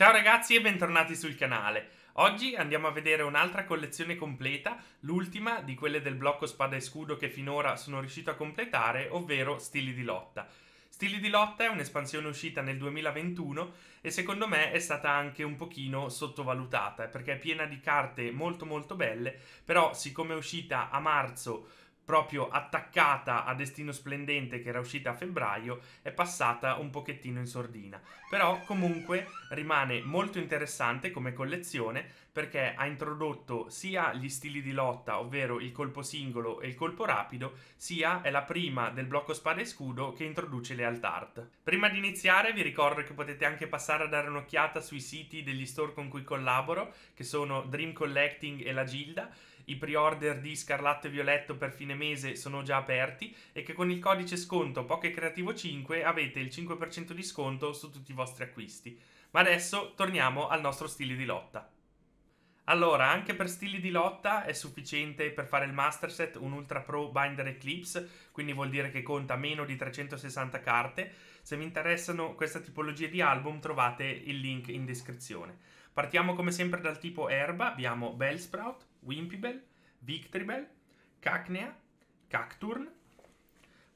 Ciao ragazzi e bentornati sul canale. Oggi andiamo a vedere un'altra collezione completa, l'ultima di quelle del blocco spada e scudo che finora sono riuscito a completare, ovvero Stili di lotta. Stili di lotta è un'espansione uscita nel 2021 e secondo me è stata anche un pochino sottovalutata perché è piena di carte molto molto belle, però siccome è uscita a marzo proprio attaccata a Destino Splendente che era uscita a febbraio è passata un pochettino in sordina. Però comunque rimane molto interessante come collezione perché ha introdotto sia gli stili di lotta, ovvero il colpo singolo e il colpo rapido, sia è la prima del blocco spada e scudo che introduce le alt art. Prima di iniziare vi ricordo che potete anche passare a dare un'occhiata sui siti degli store con cui collaboro, che sono Dream Collecting e la Gilda, i pre-order di Scarlatto e Violetto per fine mese sono già aperti e che con il codice sconto PokeCreativo5 avete il 5% di sconto su tutti i vostri acquisti. Ma adesso torniamo al nostro stile di lotta. Allora, anche per stili di lotta è sufficiente per fare il Masterset un Ultra Pro Binder Eclipse, quindi vuol dire che conta meno di 360 carte. Se vi interessano questa tipologia di album trovate il link in descrizione. Partiamo come sempre dal tipo erba, abbiamo Bellsprout, Wimpibel, Victribel, Cacnea, Cacturn.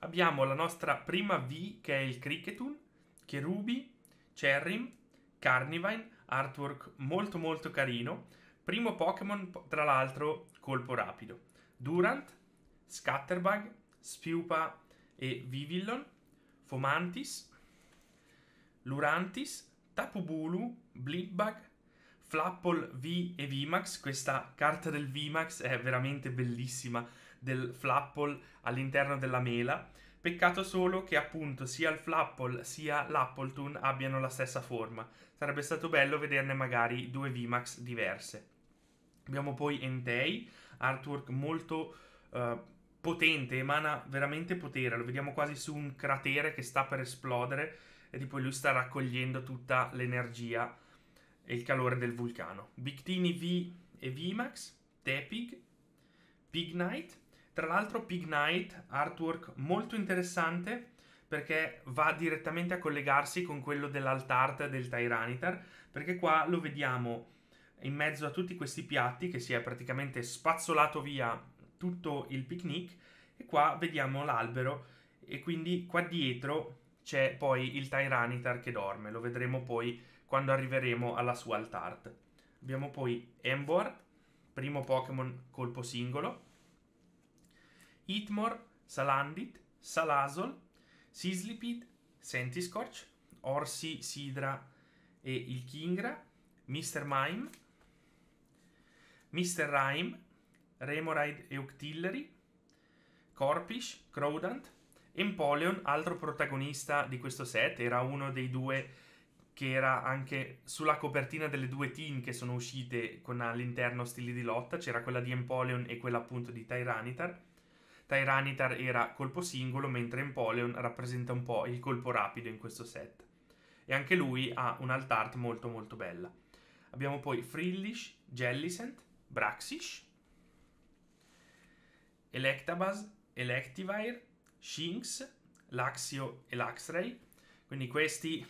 Abbiamo la nostra prima V che è il Cricketun, Cherubi, Cherrim, Carnivine, artwork molto molto carino. Primo Pokémon, tra l'altro, colpo rapido. Durant, Scatterbug, Spiupa e Vivillon, Fomantis, Lurantis, Tapubulu, Blitbug, Flapple V e VMAX, questa carta del VMAX è veramente bellissima, del Flapple all'interno della mela. Peccato solo che appunto sia il Flapple sia l'Appleton abbiano la stessa forma. Sarebbe stato bello vederne magari due VMAX diverse. Abbiamo poi Entei, artwork molto eh, potente, emana veramente potere. Lo vediamo quasi su un cratere che sta per esplodere e tipo lui sta raccogliendo tutta l'energia e il calore del vulcano. Victini V e Vmax, Tepig, Pignite. Tra l'altro Pignite, artwork molto interessante perché va direttamente a collegarsi con quello dell'altart del Tyranitar, perché qua lo vediamo in mezzo a tutti questi piatti che si è praticamente spazzolato via tutto il picnic e qua vediamo l'albero e quindi qua dietro c'è poi il Tyranitar che dorme, lo vedremo poi quando arriveremo alla sua altart. Abbiamo poi Emboard, primo Pokémon colpo singolo, Itmor, Salandit, Salasol, Sislipid, Sentiscorch, Orsi, Sidra e il Kingra, Mr. Mime, Mr. Rhyme, Remoraid e Octillery, Corpish, Crowdant, Empoleon, altro protagonista di questo set, era uno dei due che era anche sulla copertina delle due team che sono uscite con all'interno stili di lotta, c'era quella di Empoleon e quella appunto di Tyranitar. Tyranitar era colpo singolo, mentre Empoleon rappresenta un po' il colpo rapido in questo set. E anche lui ha un'alt art molto molto bella. Abbiamo poi Frillish, Jellicent, Braxish, Electabuzz, Electivire, Shinx, Laxio e Laxray. Quindi questi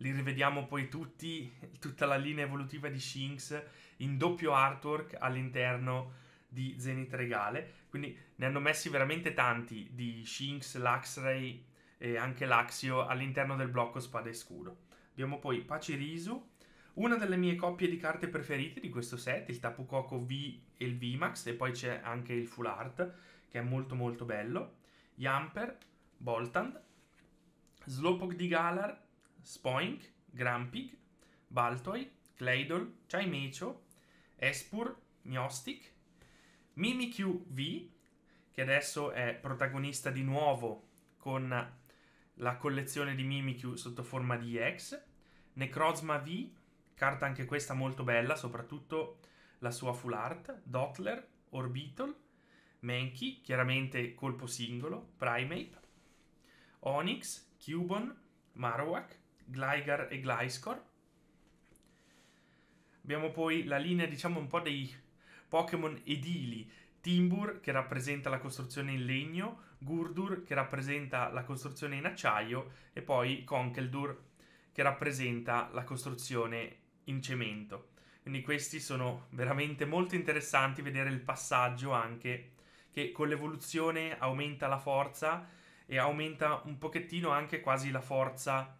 li rivediamo poi tutti, tutta la linea evolutiva di Shinx in doppio artwork all'interno di Zenith Regale. Quindi ne hanno messi veramente tanti di Shinx, Luxray e anche Laxio all'interno del blocco Spada e Scudo. Abbiamo poi Risu, una delle mie coppie di carte preferite di questo set, il Tapu Koko V e il VMAX, e poi c'è anche il Full Art, che è molto molto bello. Yamper, Boltand, Slowpoke di Galar, Spoink, Grampig, Baltoi, Claydol, Chaimecho, Espur, Gnostic, Mimikyu V, che adesso è protagonista di nuovo con la collezione di Mimikyu sotto forma di EX, Necrozma V, carta anche questa molto bella, soprattutto la sua full art, Dotler, Orbital, Mankey, chiaramente colpo singolo, Primate, Onyx, Cubon, Marowak, Gligar e Gliscor. Abbiamo poi la linea, diciamo, un po' dei Pokémon edili. Timbur, che rappresenta la costruzione in legno, Gurdur, che rappresenta la costruzione in acciaio, e poi Conkeldur, che rappresenta la costruzione in cemento. Quindi questi sono veramente molto interessanti, vedere il passaggio anche che con l'evoluzione aumenta la forza e aumenta un pochettino anche quasi la forza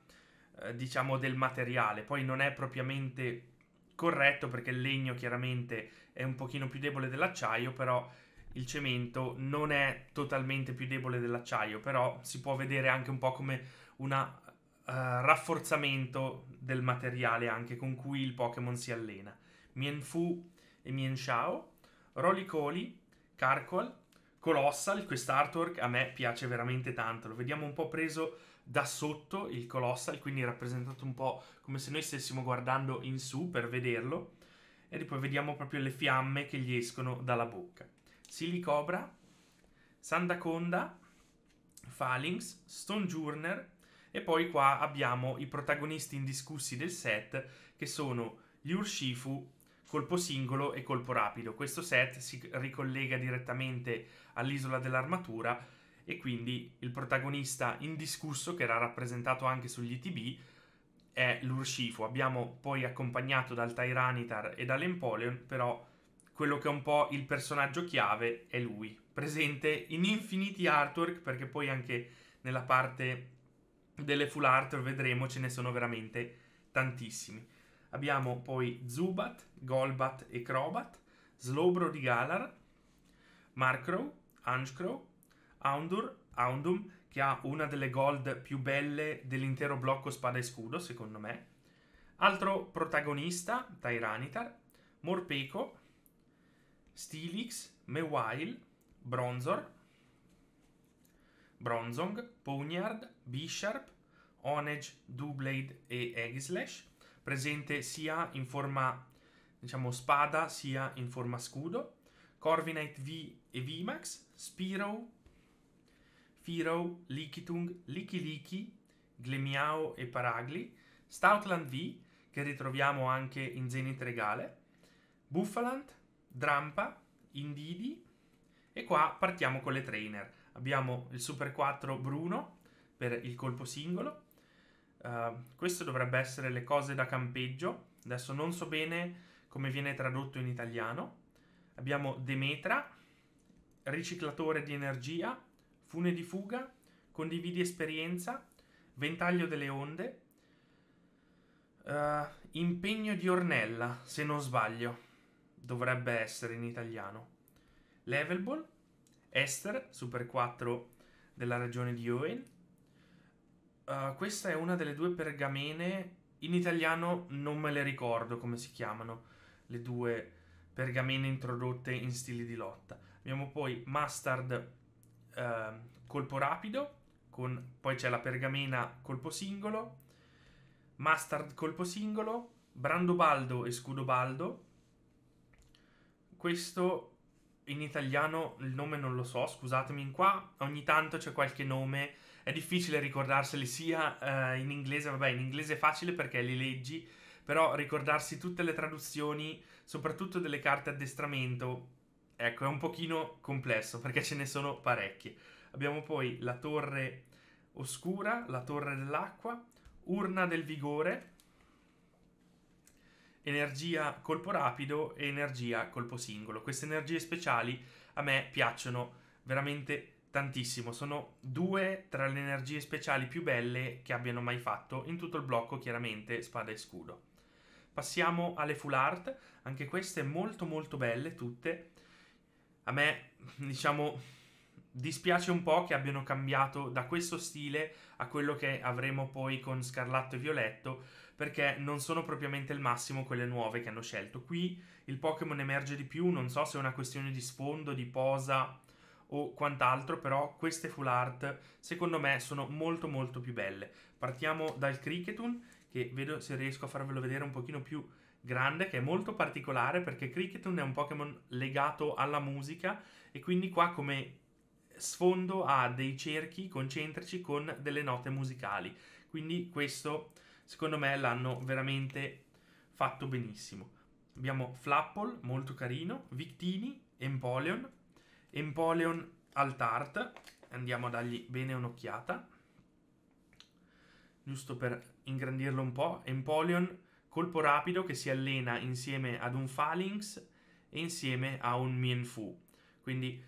eh, diciamo del materiale. Poi non è propriamente corretto perché il legno chiaramente è un pochino più debole dell'acciaio, però il cemento non è totalmente più debole dell'acciaio, però si può vedere anche un po' come un uh, eh, rafforzamento del materiale anche con cui il Pokémon si allena. Mienfu e Mienshao, Rolicoli, Carcol, Colossal, quest'artwork a me piace veramente tanto, lo vediamo un po' preso da sotto il Colossal, quindi rappresentato un po' come se noi stessimo guardando in su per vederlo, e poi vediamo proprio le fiamme che gli escono dalla bocca. Silicobra, Sandaconda, Phalanx, Stonejourner, e poi qua abbiamo i protagonisti indiscussi del set che sono gli Urshifu colpo singolo e colpo rapido. Questo set si ricollega direttamente all'isola dell'armatura e quindi il protagonista indiscusso che era rappresentato anche sugli ITB è l'Urshifu. Abbiamo poi accompagnato dal Tyranitar e dall'Empoleon, però quello che è un po' il personaggio chiave è lui, presente in infiniti artwork perché poi anche nella parte delle full art vedremo ce ne sono veramente tantissimi. Abbiamo poi Zubat, Golbat e Crobat, Slowbro di Galar, Markrow, Anshkrow, Aundur, Aundum, che ha una delle gold più belle dell'intero blocco spada e scudo, secondo me. Altro protagonista, Tyranitar, Morpeco, Stilix, Mewile, Bronzor, Bronzong, Ponyard, Bisharp, Onege, Dublade e Eggslash presente sia in forma diciamo spada sia in forma scudo. Corviknight V e VMAX, Spiro, Firo, Likitung, Liki Liki, Glemiao e Paragli, Stoutland V, che ritroviamo anche in Zenith Regale, Buffalant, Drampa, Indidi e qua partiamo con le trainer. Abbiamo il Super 4 Bruno per il colpo singolo, Uh, questo dovrebbe essere le cose da campeggio. Adesso non so bene come viene tradotto in italiano. Abbiamo Demetra, riciclatore di energia, fune di fuga, condividi esperienza, ventaglio delle onde, uh, impegno di ornella, se non sbaglio. Dovrebbe essere in italiano. Level Ball, Esther, Super 4 della regione di Owen, eh, questa è una delle due pergamene. In italiano non me le ricordo come si chiamano le due pergamene introdotte in stili di lotta. Abbiamo poi Mustard uh, colpo rapido, con, poi c'è la pergamena colpo singolo, Mustard colpo singolo, Brandobaldo e Scudobaldo. Questo in italiano il nome non lo so, scusatemi in qua, ogni tanto c'è qualche nome è difficile ricordarseli sia eh, in inglese, vabbè, in inglese è facile perché li leggi, però ricordarsi tutte le traduzioni, soprattutto delle carte addestramento, ecco, è un pochino complesso perché ce ne sono parecchie. Abbiamo poi la torre oscura, la torre dell'acqua, urna del vigore, energia colpo rapido e energia colpo singolo. Queste energie speciali a me piacciono veramente tanto tantissimo. Sono due tra le energie speciali più belle che abbiano mai fatto in tutto il blocco, chiaramente spada e scudo. Passiamo alle full art, anche queste molto molto belle tutte. A me, diciamo, dispiace un po' che abbiano cambiato da questo stile a quello che avremo poi con Scarlatto e Violetto, perché non sono propriamente il massimo quelle nuove che hanno scelto. Qui il Pokémon emerge di più, non so se è una questione di sfondo, di posa, o quant'altro, però queste full art secondo me sono molto molto più belle. Partiamo dal Cricketun, che vedo se riesco a farvelo vedere un pochino più grande, che è molto particolare perché Cricketun è un Pokémon legato alla musica e quindi qua come sfondo ha dei cerchi concentrici con delle note musicali. Quindi questo secondo me l'hanno veramente fatto benissimo. Abbiamo Flapple, molto carino, Victini, Empoleon, Empoleon al Andiamo a dargli bene un'occhiata. Giusto per ingrandirlo un po'. Empoleon, colpo rapido che si allena insieme ad un Phalanx e insieme a un Mienfu. Quindi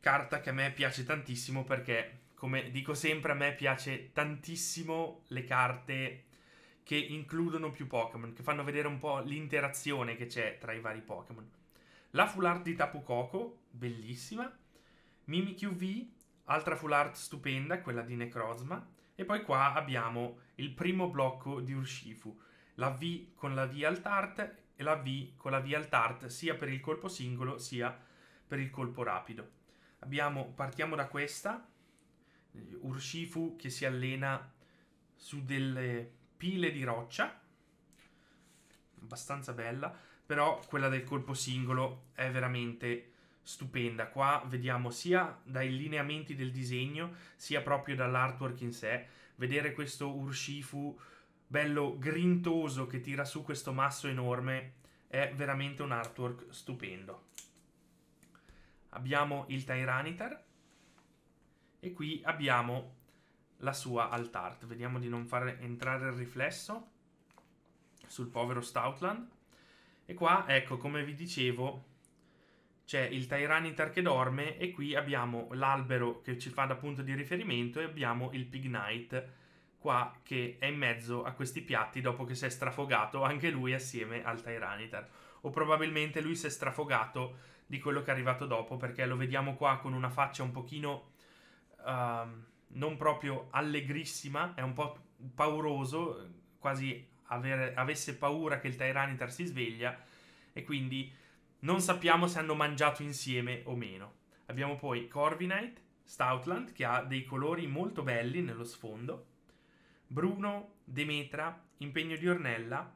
carta che a me piace tantissimo perché, come dico sempre, a me piace tantissimo le carte che includono più Pokémon, che fanno vedere un po' l'interazione che c'è tra i vari Pokémon. La full art di Tapu Koko, bellissima. Mimikyu V, altra full art stupenda, quella di Necrozma. E poi qua abbiamo il primo blocco di Urshifu. La V con la V alt art e la V con la V alt art sia per il colpo singolo sia per il colpo rapido. Abbiamo, partiamo da questa, Urshifu che si allena su delle pile di roccia, abbastanza bella però quella del colpo singolo è veramente stupenda. Qua vediamo sia dai lineamenti del disegno, sia proprio dall'artwork in sé, vedere questo Urshifu bello grintoso che tira su questo masso enorme è veramente un artwork stupendo. Abbiamo il Tyranitar e qui abbiamo la sua Altart. Vediamo di non far entrare il riflesso sul povero Stoutland e qua, ecco, come vi dicevo, c'è il Tyranitar che dorme e qui abbiamo l'albero che ci fa da punto di riferimento e abbiamo il Pignite qua che è in mezzo a questi piatti dopo che si è strafogato anche lui assieme al Tyranitar. O probabilmente lui si è strafogato di quello che è arrivato dopo perché lo vediamo qua con una faccia un pochino uh, non proprio allegrissima, è un po' pauroso, quasi avere, avesse paura che il Tyranitar si sveglia e quindi non sappiamo se hanno mangiato insieme o meno. Abbiamo poi Corviknight, Stoutland che ha dei colori molto belli nello sfondo, Bruno, Demetra, Impegno di Ornella,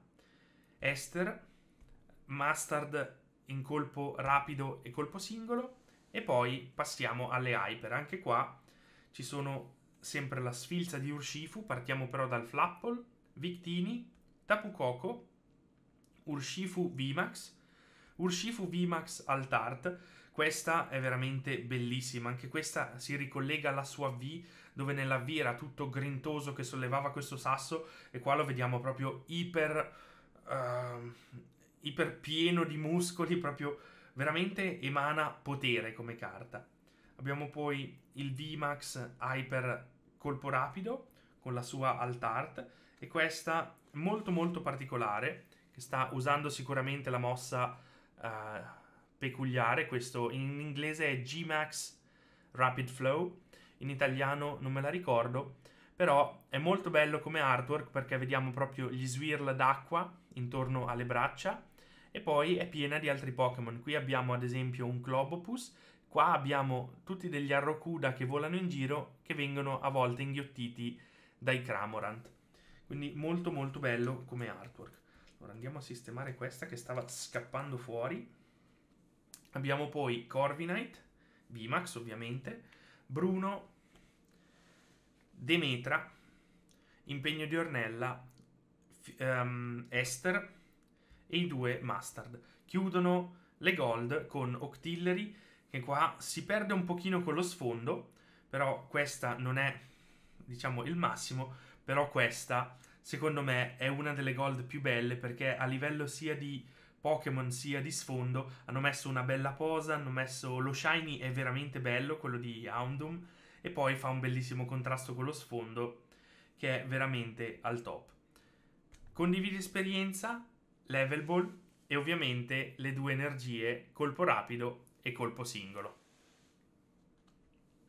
Esther, Mustard in colpo rapido e colpo singolo e poi passiamo alle Hyper. Anche qua ci sono sempre la sfilza di Urshifu, partiamo però dal Flapple, Victini, Tapu Koko, Urshifu VMAX, Urshifu VMAX al Tart. Questa è veramente bellissima, anche questa si ricollega alla sua V, dove nella V era tutto grintoso che sollevava questo sasso, e qua lo vediamo proprio iper, uh, iper pieno di muscoli, proprio veramente emana potere come carta. Abbiamo poi il VMAX Hyper Colpo Rapido, con la sua Alt Art, e questa molto molto particolare che sta usando sicuramente la mossa uh, peculiare, questo in inglese è Gmax Rapid Flow, in italiano non me la ricordo, però è molto bello come artwork perché vediamo proprio gli swirl d'acqua intorno alle braccia e poi è piena di altri Pokémon. Qui abbiamo ad esempio un Clobopus, qua abbiamo tutti degli Arrocuda che volano in giro che vengono a volte inghiottiti dai Cramorant. Quindi molto molto bello come artwork. Allora andiamo a sistemare questa che stava scappando fuori. Abbiamo poi Corviknight, Bimax ovviamente, Bruno, Demetra, Impegno di Ornella, um, Esther e i due Mustard. Chiudono le gold con Octillery che qua si perde un pochino con lo sfondo, però questa non è diciamo il massimo però questa, secondo me, è una delle gold più belle perché a livello sia di Pokémon sia di sfondo hanno messo una bella posa, hanno messo lo shiny è veramente bello, quello di Houndoom, e poi fa un bellissimo contrasto con lo sfondo che è veramente al top. Condividi esperienza, level ball e ovviamente le due energie colpo rapido e colpo singolo.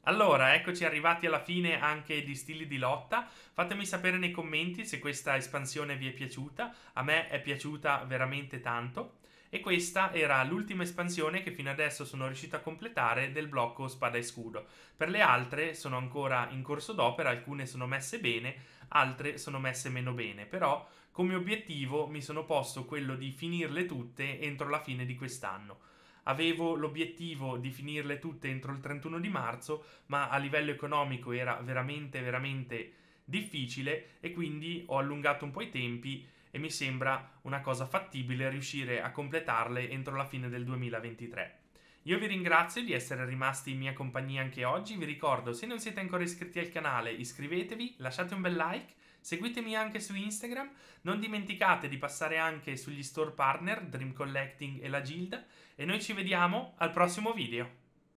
Allora, eccoci arrivati alla fine anche di Stili di Lotta. Fatemi sapere nei commenti se questa espansione vi è piaciuta. A me è piaciuta veramente tanto. E questa era l'ultima espansione che fino adesso sono riuscito a completare del blocco Spada e Scudo. Per le altre sono ancora in corso d'opera, alcune sono messe bene, altre sono messe meno bene. Però come obiettivo mi sono posto quello di finirle tutte entro la fine di quest'anno. Avevo l'obiettivo di finirle tutte entro il 31 di marzo, ma a livello economico era veramente, veramente difficile e quindi ho allungato un po' i tempi e mi sembra una cosa fattibile riuscire a completarle entro la fine del 2023. Io vi ringrazio di essere rimasti in mia compagnia anche oggi, vi ricordo se non siete ancora iscritti al canale iscrivetevi, lasciate un bel like Seguitemi anche su Instagram, non dimenticate di passare anche sugli store partner Dream Collecting e la Gilda e noi ci vediamo al prossimo video.